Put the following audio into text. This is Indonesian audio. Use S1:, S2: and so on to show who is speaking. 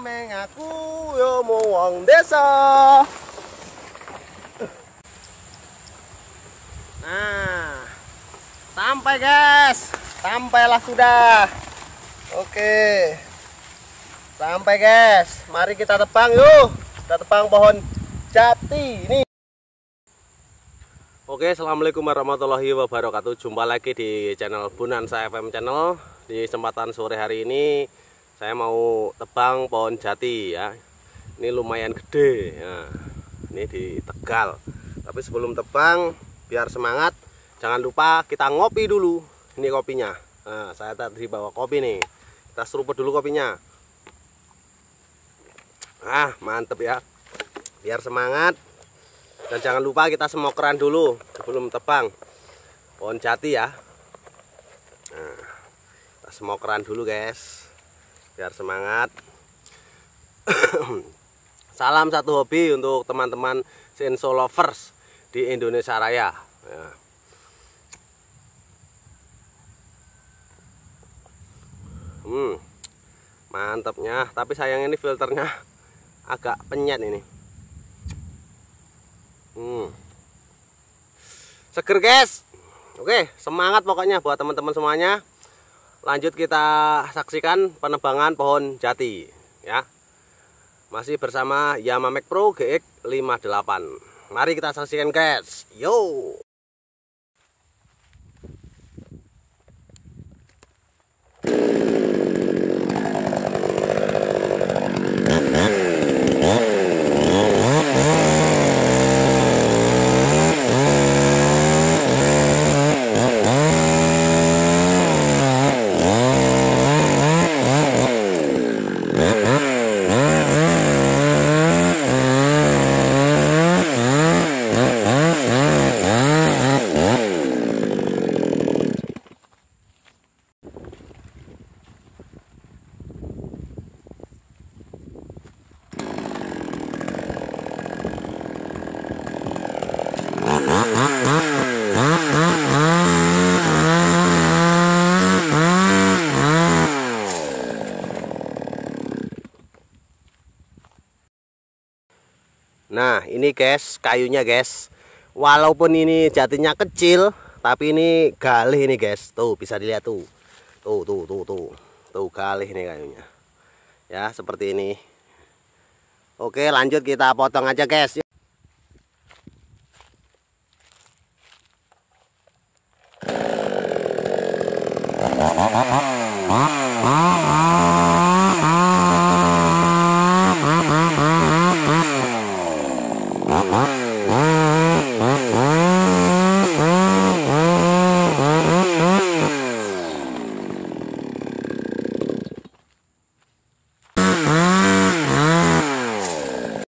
S1: Ameng aku yo mau wong desa. Nah, sampai guys, sampailah sudah. Oke, sampai guys. Mari kita tebang yuk, kita tebang pohon jati ini. Oke, assalamualaikum warahmatullahi wabarakatuh. Jumpa lagi di channel Bunan saya FM Channel. Di kesempatan sore hari ini saya mau tebang pohon jati ya ini lumayan gede ya. ini di Tegal tapi sebelum tebang biar semangat jangan lupa kita ngopi dulu ini kopinya nah, saya tadi bawa kopi nih kita seruput dulu kopinya ah mantep ya biar semangat dan jangan lupa kita semokeran dulu sebelum tebang pohon jati ya nah, kita semokeran dulu guys biar semangat salam satu hobi untuk teman-teman senso lovers di Indonesia Raya ya. hmm mantapnya tapi sayang ini filternya agak penyet ini hmm seger guys oke semangat pokoknya buat teman-teman semuanya lanjut kita saksikan penebangan pohon jati ya masih bersama Yamamek Pro GX58 mari kita saksikan guys yo Nah ini guys kayunya guys Walaupun ini jatinya kecil Tapi ini galih ini guys Tuh bisa dilihat tuh Tuh tuh tuh tuh Tuh galih ini kayunya Ya seperti ini Oke lanjut kita potong aja guys Oh, oh, oh, oh, oh.